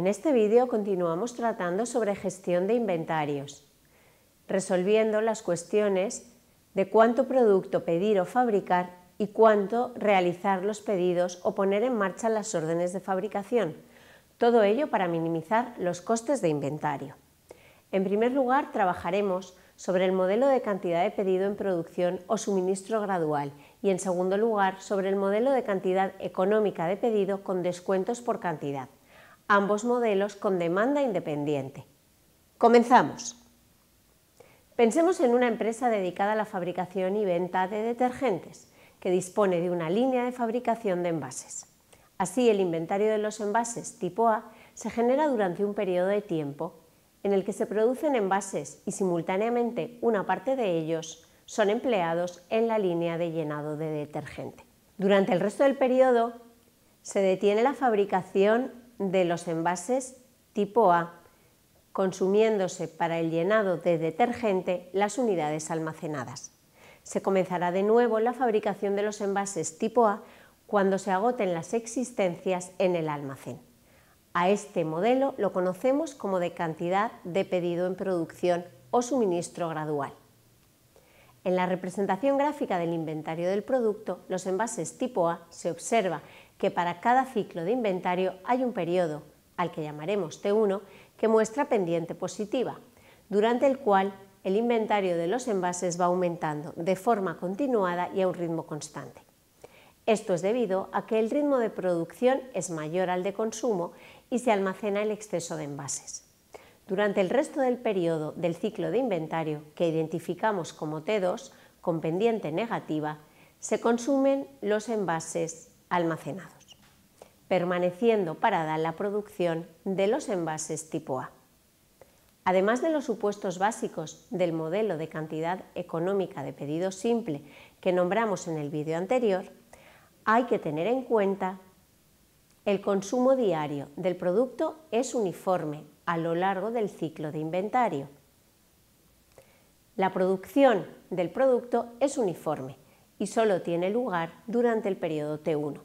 En este vídeo continuamos tratando sobre gestión de inventarios, resolviendo las cuestiones de cuánto producto pedir o fabricar y cuánto realizar los pedidos o poner en marcha las órdenes de fabricación, todo ello para minimizar los costes de inventario. En primer lugar, trabajaremos sobre el modelo de cantidad de pedido en producción o suministro gradual y, en segundo lugar, sobre el modelo de cantidad económica de pedido con descuentos por cantidad ambos modelos con demanda independiente. Comenzamos. Pensemos en una empresa dedicada a la fabricación y venta de detergentes, que dispone de una línea de fabricación de envases. Así, el inventario de los envases tipo A se genera durante un periodo de tiempo en el que se producen envases y simultáneamente una parte de ellos son empleados en la línea de llenado de detergente. Durante el resto del periodo se detiene la fabricación de los envases tipo A, consumiéndose para el llenado de detergente las unidades almacenadas. Se comenzará de nuevo la fabricación de los envases tipo A cuando se agoten las existencias en el almacén. A este modelo lo conocemos como de cantidad de pedido en producción o suministro gradual. En la representación gráfica del inventario del producto, los envases tipo A se observa que para cada ciclo de inventario hay un periodo, al que llamaremos T1, que muestra pendiente positiva, durante el cual el inventario de los envases va aumentando de forma continuada y a un ritmo constante. Esto es debido a que el ritmo de producción es mayor al de consumo y se almacena el exceso de envases. Durante el resto del periodo del ciclo de inventario, que identificamos como T2, con pendiente negativa, se consumen los envases almacenados, permaneciendo parada la producción de los envases tipo A. Además de los supuestos básicos del modelo de cantidad económica de pedido simple que nombramos en el vídeo anterior, hay que tener en cuenta el consumo diario del producto es uniforme a lo largo del ciclo de inventario. La producción del producto es uniforme y solo tiene lugar durante el periodo T1.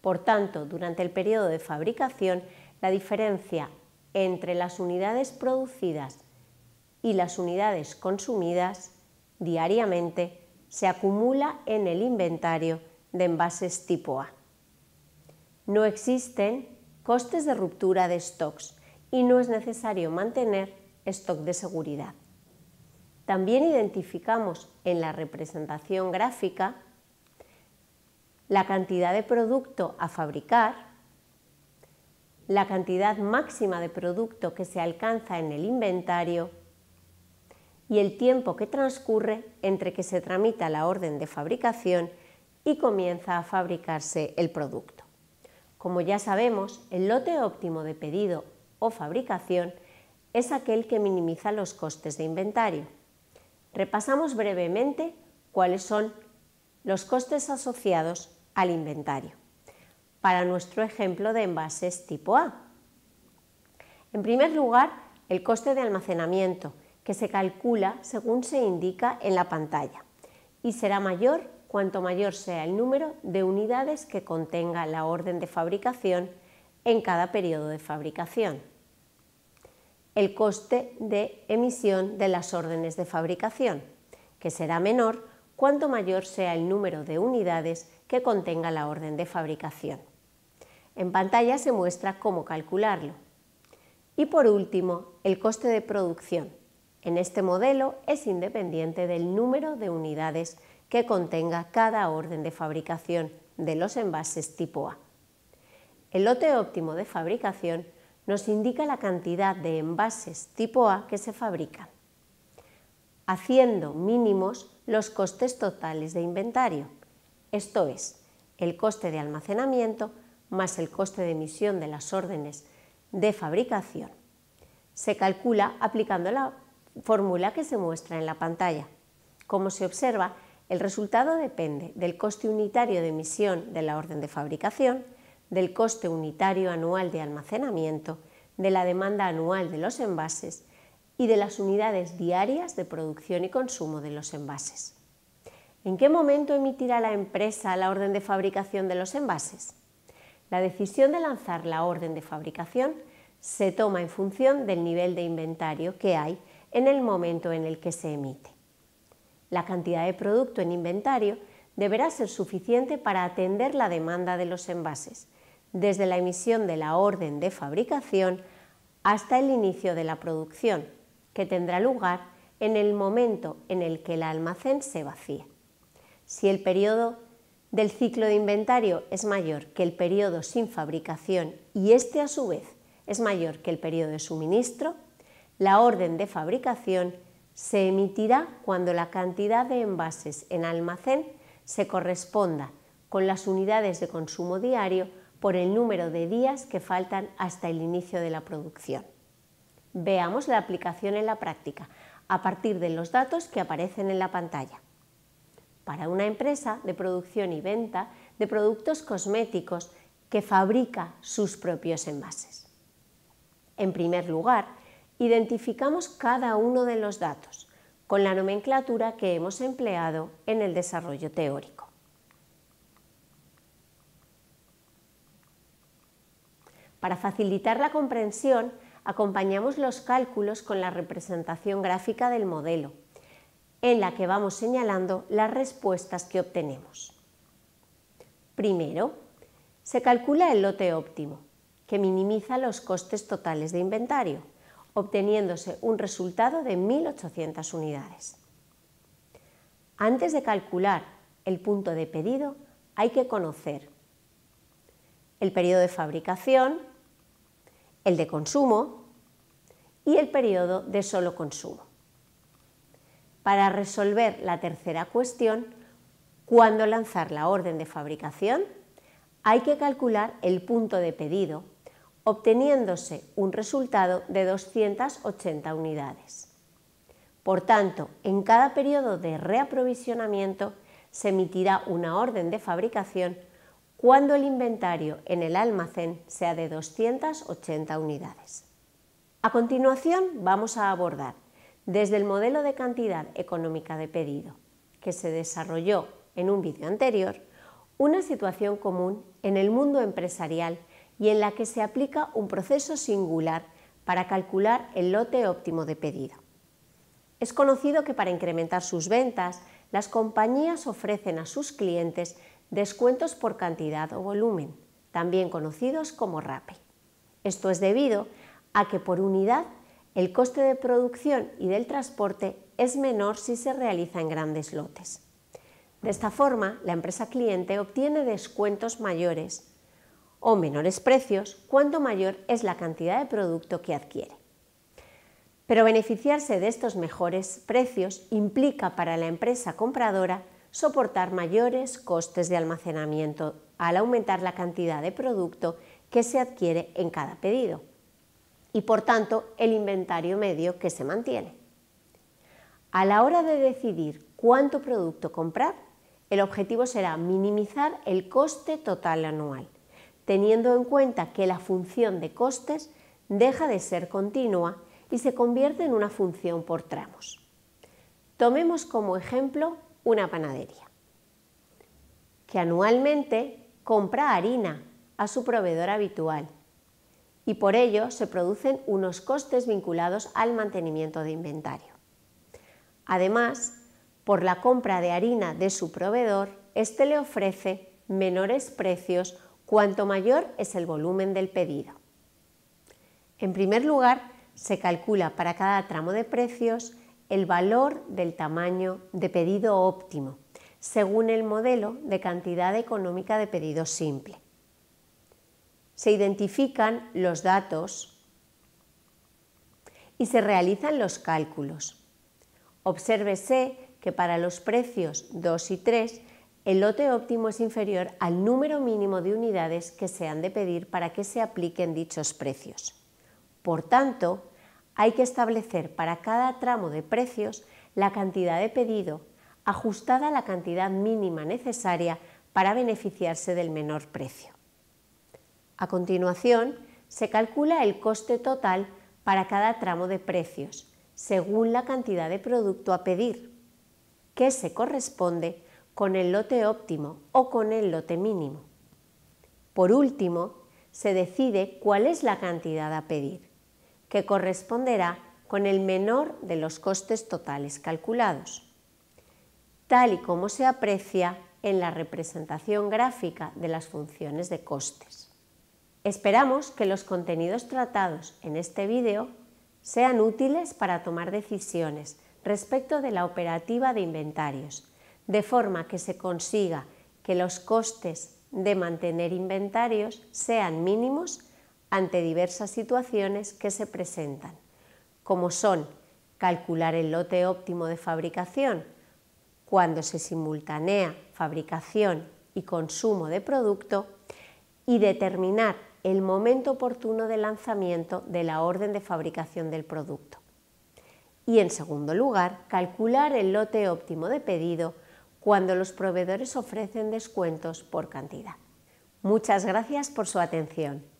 Por tanto, durante el periodo de fabricación, la diferencia entre las unidades producidas y las unidades consumidas diariamente se acumula en el inventario de envases tipo A. No existen costes de ruptura de stocks y no es necesario mantener stock de seguridad. También identificamos en la representación gráfica la cantidad de producto a fabricar, la cantidad máxima de producto que se alcanza en el inventario y el tiempo que transcurre entre que se tramita la orden de fabricación y comienza a fabricarse el producto. Como ya sabemos, el lote óptimo de pedido o fabricación es aquel que minimiza los costes de inventario repasamos brevemente cuáles son los costes asociados al inventario. Para nuestro ejemplo de envases tipo A. En primer lugar, el coste de almacenamiento, que se calcula según se indica en la pantalla, y será mayor cuanto mayor sea el número de unidades que contenga la orden de fabricación en cada periodo de fabricación el coste de emisión de las órdenes de fabricación, que será menor cuanto mayor sea el número de unidades que contenga la orden de fabricación. En pantalla se muestra cómo calcularlo. Y por último, el coste de producción. En este modelo es independiente del número de unidades que contenga cada orden de fabricación de los envases tipo A. El lote óptimo de fabricación nos indica la cantidad de envases tipo A que se fabrican, haciendo mínimos los costes totales de inventario, esto es, el coste de almacenamiento más el coste de emisión de las órdenes de fabricación. Se calcula aplicando la fórmula que se muestra en la pantalla. Como se observa, el resultado depende del coste unitario de emisión de la orden de fabricación, del coste unitario anual de almacenamiento, de la demanda anual de los envases y de las unidades diarias de producción y consumo de los envases. ¿En qué momento emitirá la empresa la orden de fabricación de los envases? La decisión de lanzar la orden de fabricación se toma en función del nivel de inventario que hay en el momento en el que se emite. La cantidad de producto en inventario deberá ser suficiente para atender la demanda de los envases, desde la emisión de la orden de fabricación hasta el inicio de la producción, que tendrá lugar en el momento en el que el almacén se vacía. Si el periodo del ciclo de inventario es mayor que el periodo sin fabricación y este a su vez es mayor que el periodo de suministro, la orden de fabricación se emitirá cuando la cantidad de envases en almacén se corresponda con las unidades de consumo diario por el número de días que faltan hasta el inicio de la producción. Veamos la aplicación en la práctica, a partir de los datos que aparecen en la pantalla. Para una empresa de producción y venta de productos cosméticos que fabrica sus propios envases. En primer lugar, identificamos cada uno de los datos con la nomenclatura que hemos empleado en el desarrollo teórico. Para facilitar la comprensión, acompañamos los cálculos con la representación gráfica del modelo, en la que vamos señalando las respuestas que obtenemos. Primero, se calcula el lote óptimo, que minimiza los costes totales de inventario, obteniéndose un resultado de 1.800 unidades. Antes de calcular el punto de pedido, hay que conocer el periodo de fabricación, el de consumo y el periodo de solo consumo. Para resolver la tercera cuestión, ¿cuándo lanzar la orden de fabricación, hay que calcular el punto de pedido, obteniéndose un resultado de 280 unidades. Por tanto, en cada periodo de reaprovisionamiento se emitirá una orden de fabricación cuando el inventario en el almacén sea de 280 unidades. A continuación vamos a abordar desde el modelo de cantidad económica de pedido, que se desarrolló en un vídeo anterior, una situación común en el mundo empresarial y en la que se aplica un proceso singular para calcular el lote óptimo de pedido. Es conocido que para incrementar sus ventas, las compañías ofrecen a sus clientes descuentos por cantidad o volumen, también conocidos como RAPE. Esto es debido a que por unidad el coste de producción y del transporte es menor si se realiza en grandes lotes. De esta forma, la empresa cliente obtiene descuentos mayores o menores precios cuanto mayor es la cantidad de producto que adquiere. Pero beneficiarse de estos mejores precios implica para la empresa compradora soportar mayores costes de almacenamiento al aumentar la cantidad de producto que se adquiere en cada pedido y por tanto el inventario medio que se mantiene. A la hora de decidir cuánto producto comprar, el objetivo será minimizar el coste total anual, teniendo en cuenta que la función de costes deja de ser continua y se convierte en una función por tramos. Tomemos como ejemplo una panadería, que anualmente compra harina a su proveedor habitual y por ello se producen unos costes vinculados al mantenimiento de inventario. Además, por la compra de harina de su proveedor, éste le ofrece menores precios cuanto mayor es el volumen del pedido. En primer lugar, se calcula para cada tramo de precios el valor del tamaño de pedido óptimo, según el modelo de cantidad económica de pedido simple. Se identifican los datos y se realizan los cálculos. Obsérvese que para los precios 2 y 3 el lote óptimo es inferior al número mínimo de unidades que se han de pedir para que se apliquen dichos precios. Por tanto, hay que establecer para cada tramo de precios la cantidad de pedido ajustada a la cantidad mínima necesaria para beneficiarse del menor precio. A continuación, se calcula el coste total para cada tramo de precios, según la cantidad de producto a pedir, que se corresponde con el lote óptimo o con el lote mínimo. Por último, se decide cuál es la cantidad a pedir que corresponderá con el menor de los costes totales calculados, tal y como se aprecia en la representación gráfica de las funciones de costes. Esperamos que los contenidos tratados en este vídeo sean útiles para tomar decisiones respecto de la operativa de inventarios, de forma que se consiga que los costes de mantener inventarios sean mínimos ante diversas situaciones que se presentan, como son calcular el lote óptimo de fabricación cuando se simultanea fabricación y consumo de producto y determinar el momento oportuno de lanzamiento de la orden de fabricación del producto. Y en segundo lugar, calcular el lote óptimo de pedido cuando los proveedores ofrecen descuentos por cantidad. Muchas gracias por su atención.